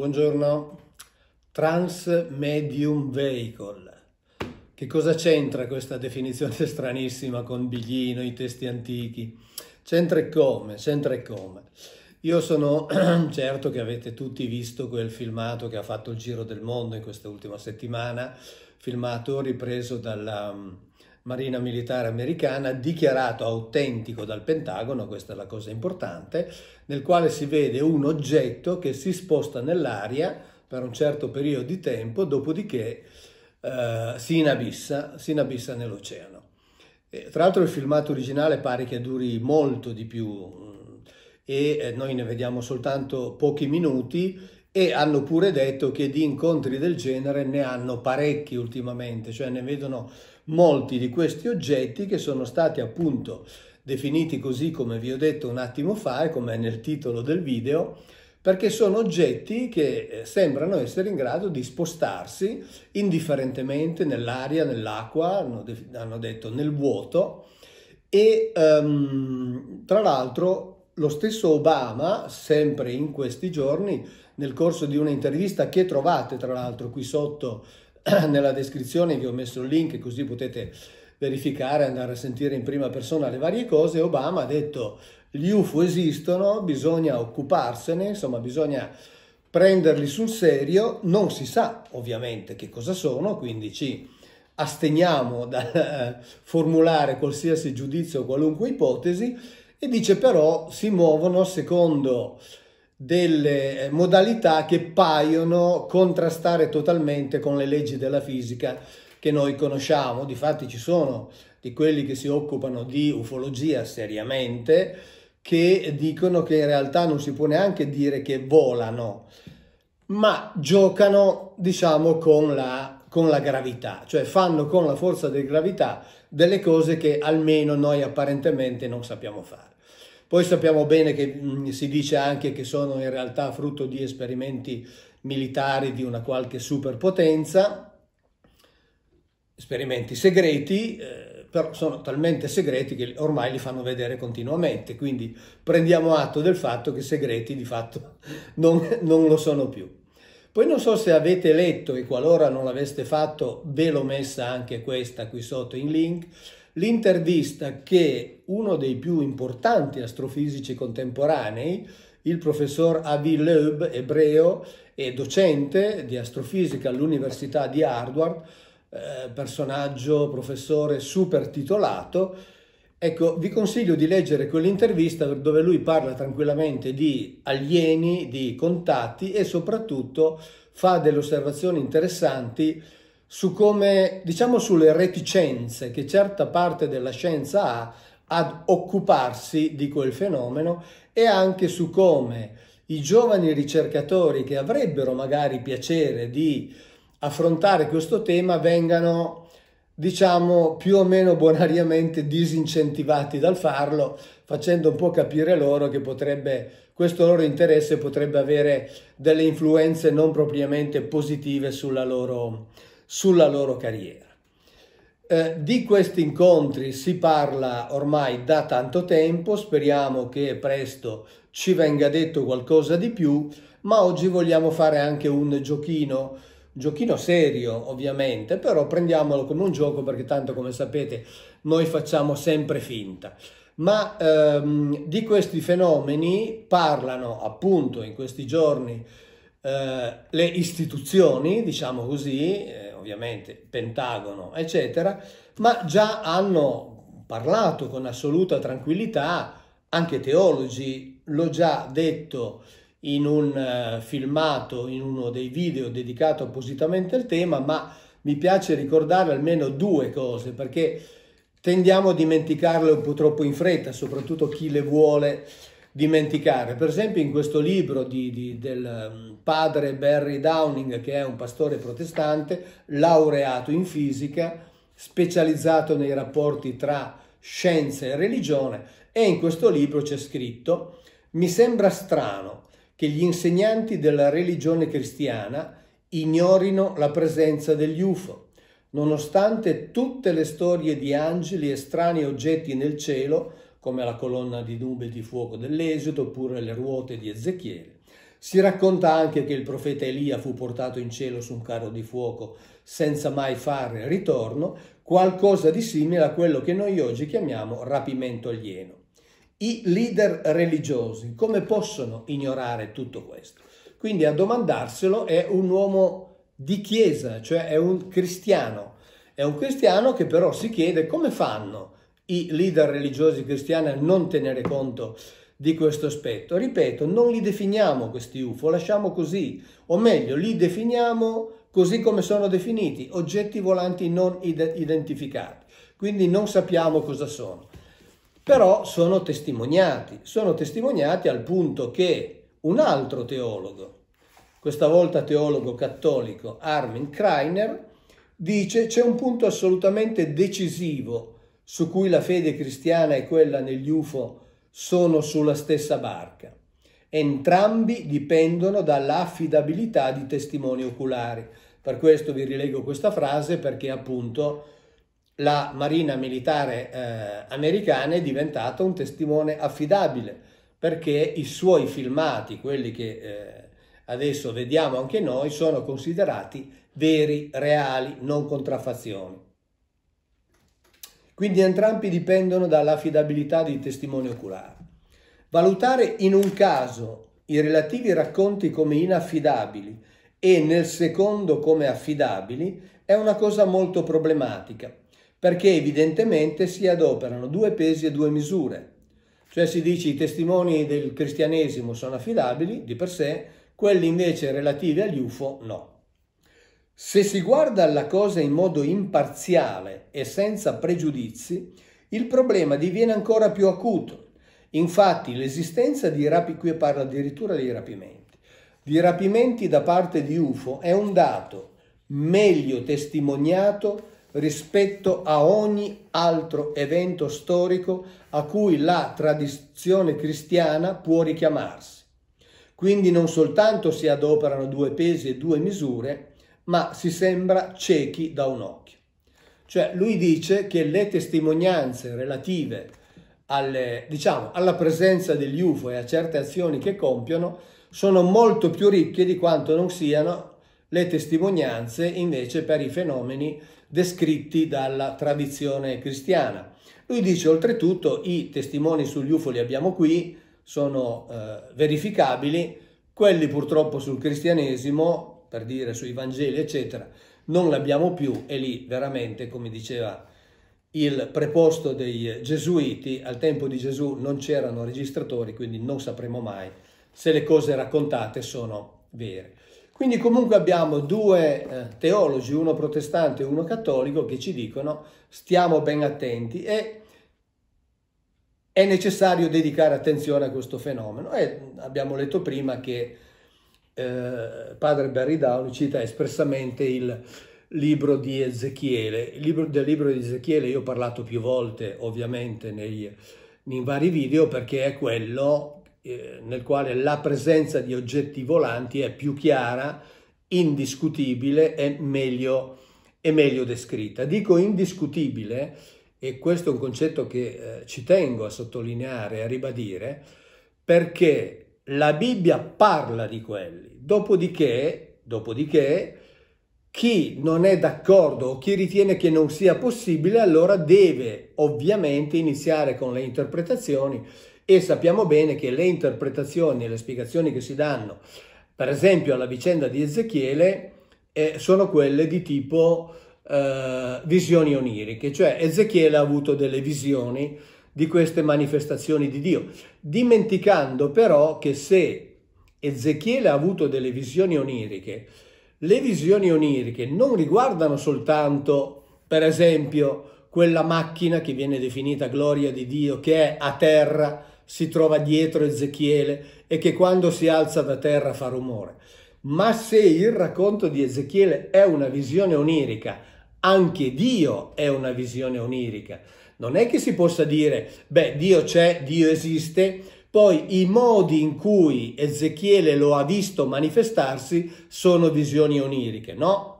Buongiorno. Trans Medium Vehicle. Che cosa c'entra questa definizione stranissima con Biglino, i testi antichi? C'entra e come, c'entra e come. Io sono certo che avete tutti visto quel filmato che ha fatto il giro del mondo in questa ultima settimana, filmato ripreso dalla Marina Militare Americana, dichiarato autentico dal Pentagono, questa è la cosa importante, nel quale si vede un oggetto che si sposta nell'aria per un certo periodo di tempo, dopodiché eh, si, inabissa, si inabissa nell'oceano. Tra l'altro il filmato originale pare che duri molto di più e eh, noi ne vediamo soltanto pochi minuti e hanno pure detto che di incontri del genere ne hanno parecchi ultimamente, cioè ne vedono molti di questi oggetti che sono stati appunto definiti così come vi ho detto un attimo fa e come è nel titolo del video, perché sono oggetti che eh, sembrano essere in grado di spostarsi indifferentemente nell'aria, nell'acqua, hanno, hanno, detto nel vuoto e um, tra l'altro lo stesso Obama, sempre in questi giorni, nel corso di un'intervista che trovate tra l'altro qui sotto nella descrizione vi ho messo il link così potete verificare, andare a sentire in prima persona le varie cose, Obama ha detto gli UFO esistono, bisogna occuparsene, insomma bisogna prenderli sul serio, non si sa ovviamente che cosa sono, quindi ci asteniamo da eh, formulare qualsiasi giudizio o qualunque ipotesi e dice però si muovono secondo delle eh, modalità che paiono contrastare totalmente con le leggi della fisica che noi conosciamo. Difatti ci sono di quelli che si occupano di ufologia seriamente che dicono che in realtà non si può neanche dire che volano, ma giocano, diciamo, con la, con la gravità, cioè fanno con la forza della gravità delle cose che almeno noi apparentemente non sappiamo fare. Poi sappiamo bene che mh, mm, si dice anche che sono in realtà frutto di esperimenti militari di una qualche superpotenza, esperimenti segreti, eh, però sono talmente segreti che ormai li fanno vedere continuamente, quindi prendiamo atto del fatto che segreti di fatto non, non lo sono più. Poi non so se avete letto e qualora non l'aveste fatto ve l'ho messa anche questa qui sotto in link, l'intervista che uno dei più importanti astrofisici contemporanei, il professor Avi Loeb, ebreo e docente di astrofisica all'Università di Harvard, eh, personaggio, professore super titolato, Ecco, vi consiglio di leggere quell'intervista dove lui parla tranquillamente di alieni, di contatti e soprattutto fa delle osservazioni interessanti su come, diciamo, sulle reticenze che certa parte della scienza ha ad occuparsi di quel fenomeno e anche su come i giovani ricercatori che avrebbero magari piacere di affrontare questo tema vengano, diciamo, più o meno bonariamente disincentivati dal farlo, facendo un po' capire loro che potrebbe, questo loro interesse potrebbe avere delle influenze non propriamente positive sulla loro, sulla loro carriera. Eh, di questi incontri si parla ormai da tanto tempo, speriamo che presto ci venga detto qualcosa di più, ma oggi vogliamo fare anche un giochino, giochino serio ovviamente, però prendiamolo come un gioco perché tanto come sapete noi facciamo sempre finta. Ma ehm, di questi fenomeni parlano appunto in questi giorni eh, le istituzioni, diciamo così, eh, ovviamente, Pentagono, eccetera, ma già hanno parlato con assoluta tranquillità anche teologi, l'ho già detto in un eh, filmato, in uno dei video dedicato appositamente al tema, ma mi piace ricordare almeno due cose perché tendiamo a dimenticarle un po' troppo in fretta, soprattutto chi le vuole dimenticare. Per esempio in questo libro di, di, del padre Barry Downing, che è un pastore protestante, laureato in fisica, specializzato nei rapporti tra scienza e religione, e in questo libro c'è scritto mi sembra strano che gli insegnanti della religione cristiana ignorino la presenza degli UFO. Nonostante tutte le storie di angeli e strani oggetti nel cielo, come la colonna di nube di fuoco dell'Esodo oppure le ruote di Ezechiele, si racconta anche che il profeta Elia fu portato in cielo su un carro di fuoco senza mai fare ritorno, qualcosa di simile a quello che noi oggi chiamiamo rapimento alieno. I leader religiosi come possono ignorare tutto questo? Quindi a domandarselo è un uomo di chiesa, cioè è un cristiano. È un cristiano che però si chiede come fanno i leader religiosi cristiani a non tenere conto di questo aspetto. Ripeto, non li definiamo questi UFO, lasciamo così, o meglio, li definiamo così come sono definiti, oggetti volanti non identificati, quindi non sappiamo cosa sono. Però sono testimoniati, sono testimoniati al punto che un altro teologo, questa volta teologo cattolico Armin Kreiner, dice c'è un punto assolutamente decisivo su cui la fede cristiana e quella negli UFO sono sulla stessa barca. Entrambi dipendono dall'affidabilità di testimoni oculari. Per questo vi rilego questa frase perché appunto la Marina Militare eh, americana è diventata un testimone affidabile perché i suoi filmati, quelli che eh, adesso vediamo anche noi, sono considerati veri, reali, non contraffazioni. Quindi entrambi dipendono dall'affidabilità dei testimoni oculari. Valutare in un caso i relativi racconti come inaffidabili e nel secondo come affidabili è una cosa molto problematica, perché evidentemente si adoperano due pesi e due misure. Cioè si dice i testimoni del cristianesimo sono affidabili di per sé, quelli invece relativi agli UFO no. Se si guarda alla cosa in modo imparziale e senza pregiudizi, il problema diviene ancora più acuto. Infatti l'esistenza di rapi, qui parla addirittura dei rapimenti, di rapimenti da parte di UFO è un dato meglio testimoniato rispetto a ogni altro evento storico a cui la tradizione cristiana può richiamarsi. Quindi non soltanto si adoperano due pesi e due misure, ma si sembra ciechi da un occhio. Cioè lui dice che le testimonianze relative alle, diciamo, alla presenza degli UFO e a certe azioni che compiono sono molto più ricche di quanto non siano le testimonianze invece per i fenomeni descritti dalla tradizione cristiana. Lui dice oltretutto i testimoni sugli UFO li abbiamo qui, sono eh, verificabili, quelli purtroppo sul cristianesimo per dire sui Vangeli, eccetera, non l'abbiamo più e lì veramente, come diceva il preposto dei gesuiti, al tempo di Gesù non c'erano registratori, quindi non sapremo mai se le cose raccontate sono vere. Quindi comunque abbiamo due eh, teologi, uno protestante e uno cattolico, che ci dicono stiamo ben attenti e è necessario dedicare attenzione a questo fenomeno. E abbiamo letto prima che eh, padre Barry Down cita espressamente il libro di Ezechiele. Libro, del libro di Ezechiele io ho parlato più volte, ovviamente, nei, in vari video, perché è quello eh, nel quale la presenza di oggetti volanti è più chiara, indiscutibile e meglio, e meglio descritta. Dico indiscutibile, e questo è un concetto che eh, ci tengo a sottolineare, a ribadire, perché la Bibbia parla di quelli. Dopodiché, dopodiché chi non è d'accordo o chi ritiene che non sia possibile, allora deve ovviamente iniziare con le interpretazioni e sappiamo bene che le interpretazioni e le spiegazioni che si danno, per esempio alla vicenda di Ezechiele, eh, sono quelle di tipo eh, visioni oniriche, cioè Ezechiele ha avuto delle visioni di queste manifestazioni di Dio, dimenticando però che se Ezechiele ha avuto delle visioni oniriche, le visioni oniriche non riguardano soltanto, per esempio, quella macchina che viene definita gloria di Dio, che è a terra, si trova dietro Ezechiele e che quando si alza da terra fa rumore. Ma se il racconto di Ezechiele è una visione onirica, anche Dio è una visione onirica. Non è che si possa dire, beh, Dio c'è, Dio esiste, poi i modi in cui Ezechiele lo ha visto manifestarsi sono visioni oniriche, no?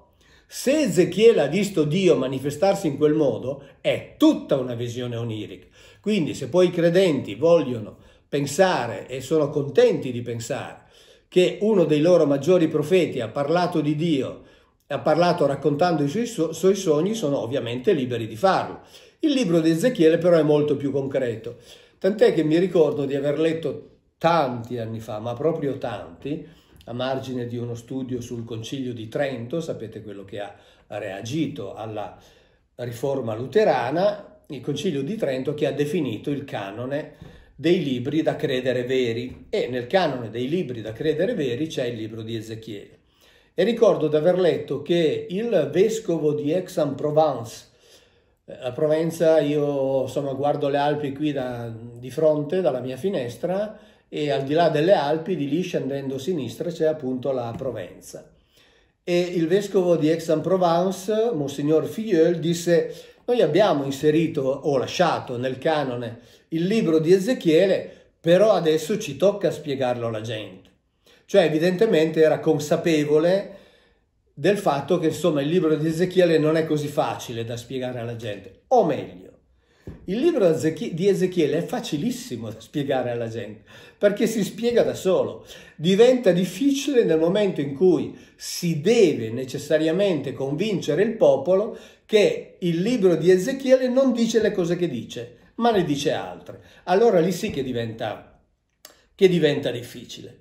Se Ezechiele ha visto Dio manifestarsi in quel modo, è tutta una visione onirica. Quindi se poi i credenti vogliono pensare e sono contenti di pensare che uno dei loro maggiori profeti ha parlato di Dio, ha parlato raccontando i suoi, so- suoi sogni, sono ovviamente liberi di farlo. Il libro di Ezechiele però è molto più concreto, tant'è che mi ricordo di aver letto tanti anni fa, ma proprio tanti, a margine di uno studio sul Concilio di Trento, sapete quello che ha reagito alla riforma luterana, il Concilio di Trento che ha definito il canone dei libri da credere veri e nel canone dei libri da credere veri c'è il libro di Ezechiele. E ricordo di aver letto che il vescovo di Aix-en-Provence la eh, Provenza, io insomma, guardo le Alpi qui da, di fronte, dalla mia finestra, e al di là delle Alpi, di lì scendendo a sinistra, c'è appunto la Provenza. E il vescovo di Aix-en-Provence, Monsignor Filleul, disse noi abbiamo inserito o lasciato nel canone il libro di Ezechiele, però adesso ci tocca spiegarlo alla gente. Cioè evidentemente era consapevole del fatto che insomma il libro di Ezechiele non è così facile da spiegare alla gente, o meglio, il libro di Ezechiele è facilissimo da spiegare alla gente, perché si spiega da solo. Diventa difficile nel momento in cui si deve necessariamente convincere il popolo che il libro di Ezechiele non dice le cose che dice, ma ne dice altre. Allora lì sì che diventa, che diventa difficile.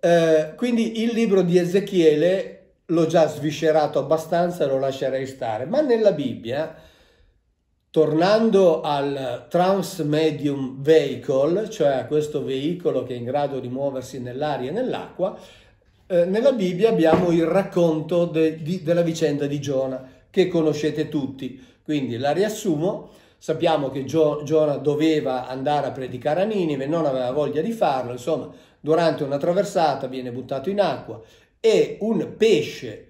Eh, quindi il libro di Ezechiele l'ho già sviscerato abbastanza, lo lascerei stare. Ma nella Bibbia, tornando al transmedium vehicle, cioè a questo veicolo che è in grado di muoversi nell'aria e nell'acqua, eh, nella Bibbia abbiamo il racconto de, di, della vicenda di Giona, che conoscete tutti. Quindi la riassumo. Sappiamo che Giona doveva andare a predicare a Ninive, non aveva voglia di farlo, insomma, durante una traversata viene buttato in acqua, e un pesce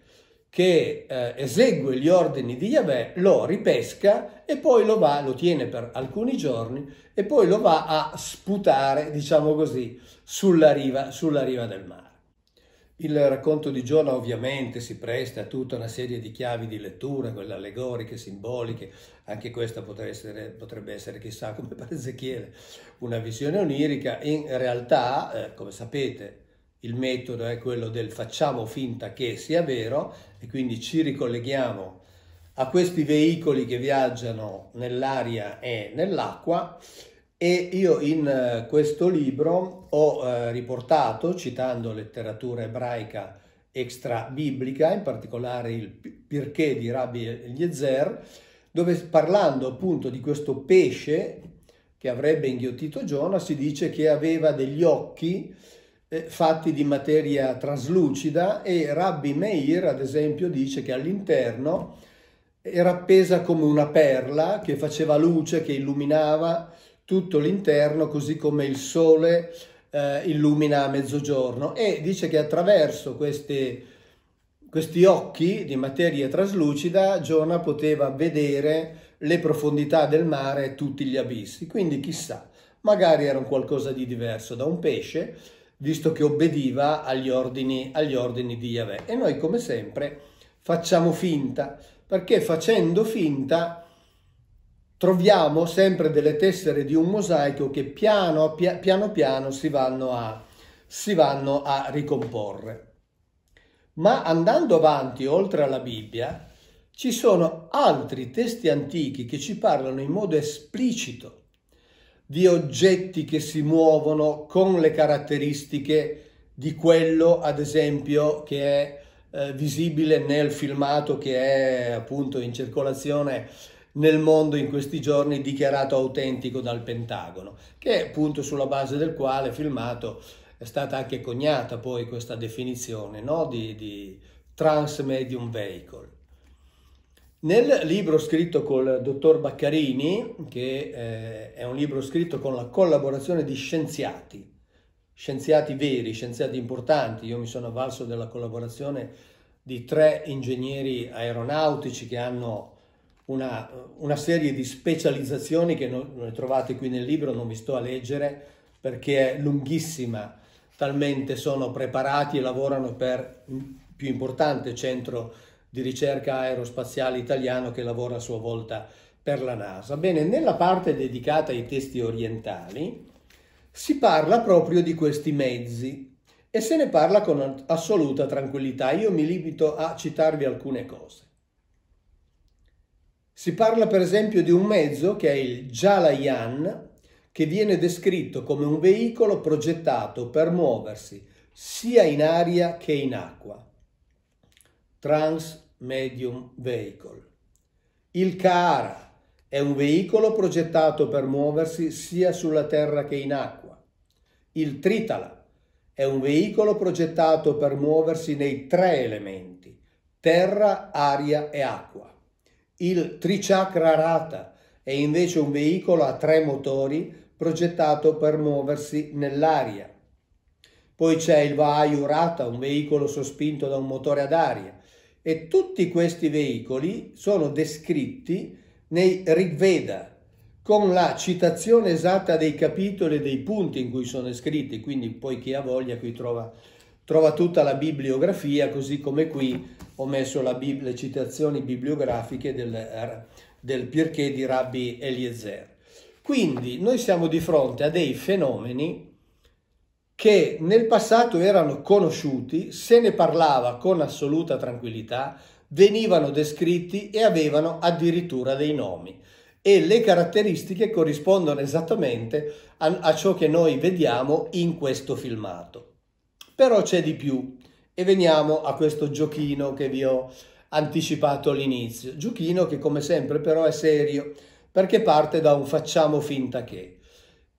che eh, esegue gli ordini di Yahweh lo ripesca e poi lo va, lo tiene per alcuni giorni e poi lo va a sputare, diciamo così, sulla riva, sulla riva del mare. Il racconto di Giona ovviamente si presta a tutta una serie di chiavi di lettura, quelle allegoriche, simboliche, anche questa potrebbe essere, potrebbe essere chissà come per Ezechiele, una visione onirica. In realtà, eh, come sapete, il metodo è quello del facciamo finta che sia vero e quindi ci ricolleghiamo a questi veicoli che viaggiano nell'aria e nell'acqua e io in eh, questo libro ho eh, riportato, citando letteratura ebraica extra biblica, in particolare il Pirché di Rabbi Eliezer, dove parlando appunto di questo pesce che avrebbe inghiottito Giona, si dice che aveva degli occhi eh, fatti di materia traslucida e Rabbi Meir, ad esempio, dice che all'interno era appesa come una perla che faceva luce, che illuminava tutto l'interno, così come il sole eh, illumina a mezzogiorno. E dice che attraverso queste, questi occhi di materia traslucida Giona poteva vedere le profondità del mare e tutti gli abissi. Quindi chissà, magari era un qualcosa di diverso da un pesce, visto che obbediva agli ordini, agli ordini di Yahweh. E noi, come sempre, facciamo finta, perché facendo finta troviamo sempre delle tessere di un mosaico che piano piano, piano si, vanno a, si vanno a ricomporre. Ma andando avanti, oltre alla Bibbia, ci sono altri testi antichi che ci parlano in modo esplicito di oggetti che si muovono con le caratteristiche di quello, ad esempio, che è eh, visibile nel filmato che è appunto in circolazione nel mondo in questi giorni dichiarato autentico dal Pentagono, che è appunto sulla base del quale filmato è stata anche coniata poi questa definizione no? di, di trans vehicle. Nel libro scritto col dottor Baccarini, che eh, è un libro scritto con la collaborazione di scienziati, scienziati veri, scienziati importanti, io mi sono avvalso della collaborazione di tre ingegneri aeronautici che hanno una, una serie di specializzazioni che non, non le trovate qui nel libro, non vi sto a leggere perché è lunghissima, talmente sono preparati e lavorano per il più importante centro di ricerca aerospaziale italiano che lavora a sua volta per la NASA. Bene, nella parte dedicata ai testi orientali si parla proprio di questi mezzi e se ne parla con assoluta tranquillità. Io mi limito a citarvi alcune cose. Si parla per esempio di un mezzo che è il Jalayan, che viene descritto come un veicolo progettato per muoversi sia in aria che in acqua Trans Medium Vehicle. Il Caara è un veicolo progettato per muoversi sia sulla terra che in acqua. Il Tritala è un veicolo progettato per muoversi nei tre elementi, terra, aria e acqua. Il Trichakra Rata è invece un veicolo a tre motori progettato per muoversi nell'aria. Poi c'è il Vahayu Rata, un veicolo sospinto da un motore ad aria e tutti questi veicoli sono descritti nei Rigveda con la citazione esatta dei capitoli e dei punti in cui sono scritti, quindi poi chi ha voglia qui trova, trova tutta la bibliografia, così come qui ho messo bib- le citazioni bibliografiche del, del Pirché di Rabbi Eliezer. Quindi noi siamo di fronte a dei fenomeni che nel passato erano conosciuti, se ne parlava con assoluta tranquillità, venivano descritti e avevano addirittura dei nomi e le caratteristiche corrispondono esattamente a, a ciò che noi vediamo in questo filmato. Però c'è di più e veniamo a questo giochino che vi ho anticipato all'inizio, giochino che come sempre però è serio perché parte da un facciamo finta che.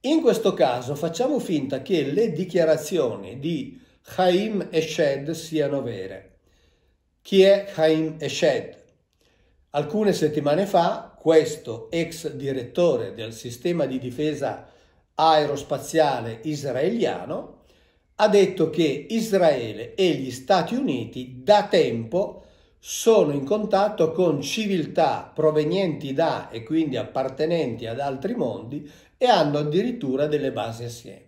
In questo caso facciamo finta che le dichiarazioni di Chaim Eshed siano vere. Chi è Chaim Eshed? Alcune settimane fa questo ex direttore del sistema di difesa aerospaziale israeliano ha detto che Israele e gli Stati Uniti da tempo sono in contatto con civiltà provenienti da e quindi appartenenti ad altri mondi e hanno addirittura delle basi assieme.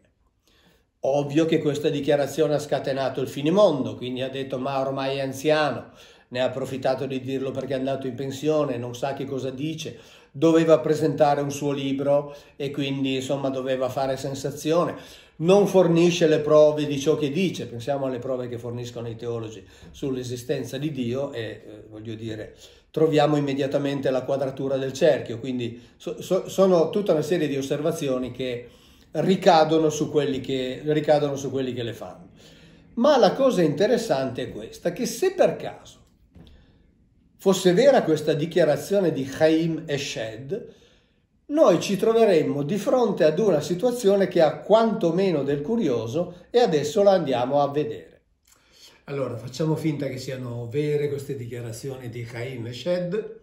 Ovvio che questa dichiarazione ha scatenato il finimondo, quindi ha detto ma ormai è anziano, ne ha approfittato di dirlo perché è andato in pensione, non sa che cosa dice, doveva presentare un suo libro e quindi insomma doveva fare sensazione non fornisce le prove di ciò che dice, pensiamo alle prove che forniscono i teologi sull'esistenza di Dio e eh, voglio dire troviamo immediatamente la quadratura del cerchio, quindi so, so, sono tutta una serie di osservazioni che ricadono su, che ricadono su quelli che le fanno. Ma la cosa interessante è questa, che se per caso fosse vera questa dichiarazione di Chaim Eshed, noi ci troveremmo di fronte ad una situazione che ha quantomeno del curioso e adesso la andiamo a vedere. Allora, facciamo finta che siano vere queste dichiarazioni di Chaim Shed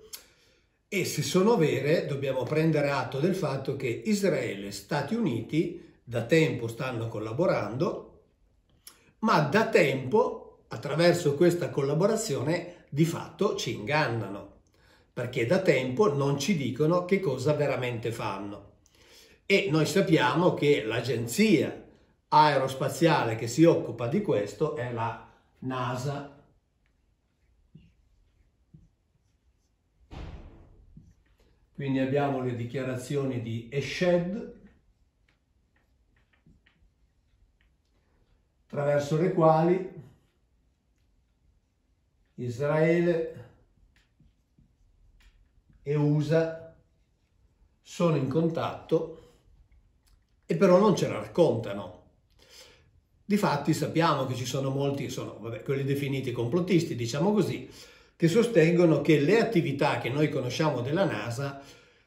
e se sono vere dobbiamo prendere atto del fatto che Israele e Stati Uniti da tempo stanno collaborando, ma da tempo attraverso questa collaborazione di fatto ci ingannano perché da tempo non ci dicono che cosa veramente fanno. E noi sappiamo che l'agenzia aerospaziale che si occupa di questo è la NASA. Quindi abbiamo le dichiarazioni di Eshed, attraverso le quali Israele e USA sono in contatto e però non ce la raccontano. Difatti sappiamo che ci sono molti, sono vabbè, quelli definiti complottisti, diciamo così, che sostengono che le attività che noi conosciamo della NASA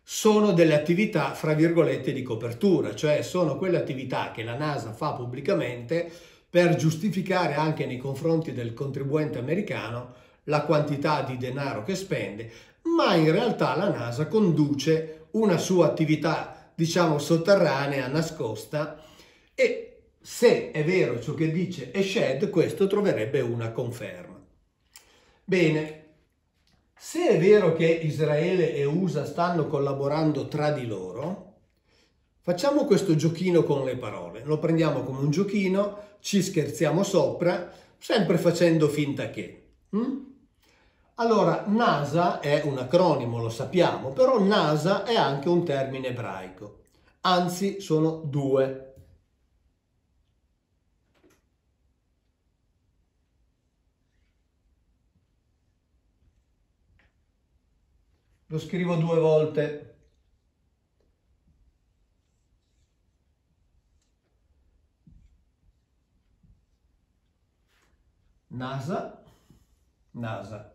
sono delle attività, fra virgolette, di copertura, cioè sono quelle attività che la NASA fa pubblicamente per giustificare anche nei confronti del contribuente americano la quantità di denaro che spende ma in realtà la NASA conduce una sua attività, diciamo, sotterranea, nascosta e se è vero ciò che dice Eshed, questo troverebbe una conferma. Bene, se è vero che Israele e USA stanno collaborando tra di loro, facciamo questo giochino con le parole. Lo prendiamo come un giochino, ci scherziamo sopra, sempre facendo finta che. Mm? Allora, NASA è un acronimo, lo sappiamo, però NASA è anche un termine ebraico, anzi sono due. Lo scrivo due volte. NASA, NASA.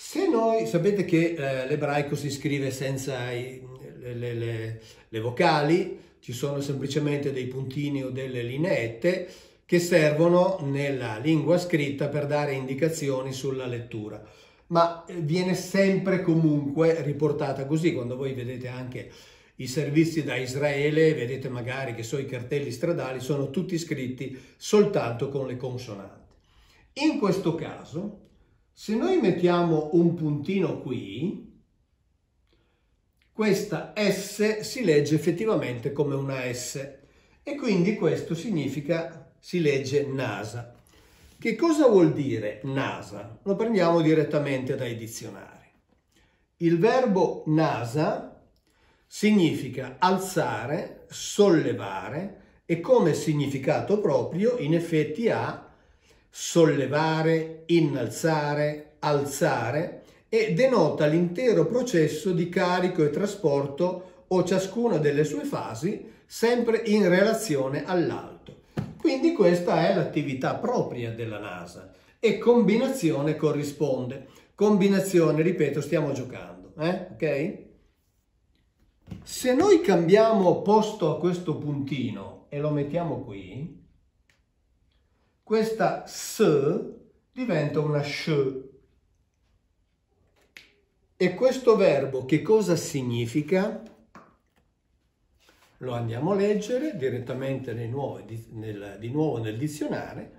Se noi, sapete che eh, l'ebraico si scrive senza i, le, le, le, le, vocali, ci sono semplicemente dei puntini o delle lineette che servono nella lingua scritta per dare indicazioni sulla lettura. Ma eh, viene sempre comunque riportata così, quando voi vedete anche i servizi da Israele, vedete magari che sono i cartelli stradali sono tutti scritti soltanto con le consonanti. In questo caso se noi mettiamo un puntino qui, questa S si legge effettivamente come una S e quindi questo significa, si legge NASA. Che cosa vuol dire NASA? Lo prendiamo direttamente dai dizionari. Il verbo NASA significa alzare, sollevare e come significato proprio in effetti ha sollevare, innalzare, alzare e denota l'intero processo di carico e trasporto o ciascuna delle sue fasi sempre in relazione all'alto. Quindi questa è l'attività propria della NASA e combinazione corrisponde. Combinazione, ripeto, stiamo giocando, eh? ok? Se noi cambiamo posto a questo puntino e lo mettiamo qui, questa S diventa una SH. E questo verbo che cosa significa? Lo andiamo a leggere direttamente nuovi, nel, di nuovo nel dizionario.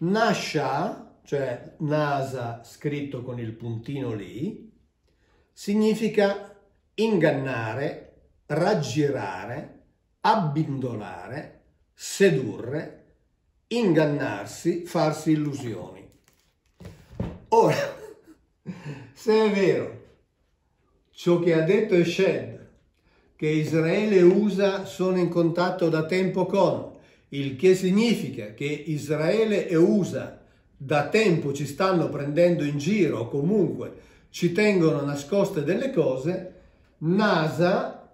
Nasha, cioè nasa scritto con il puntino lì, significa ingannare, raggirare, abbindolare, sedurre, ingannarsi, farsi illusioni. Ora, se è vero ciò che ha detto Eshed, che Israele e USA sono in contatto da tempo con, il che significa che Israele e USA da tempo ci stanno prendendo in giro o comunque ci tengono nascoste delle cose, NASA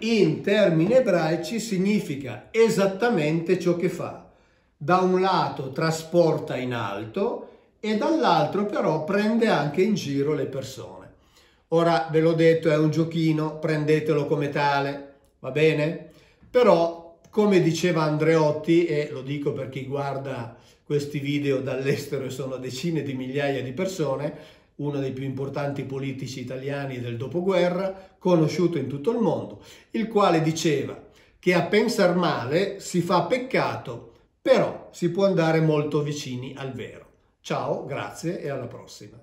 in termini ebraici significa esattamente ciò che fa da un lato trasporta in alto e dall'altro però prende anche in giro le persone. Ora ve l'ho detto, è un giochino, prendetelo come tale, va bene? Però, come diceva Andreotti, e lo dico per chi guarda questi video dall'estero e sono decine di migliaia di persone, uno dei più importanti politici italiani del dopoguerra, conosciuto in tutto il mondo, il quale diceva che a pensar male si fa peccato però si può andare molto vicini al vero. Ciao, grazie e alla prossima.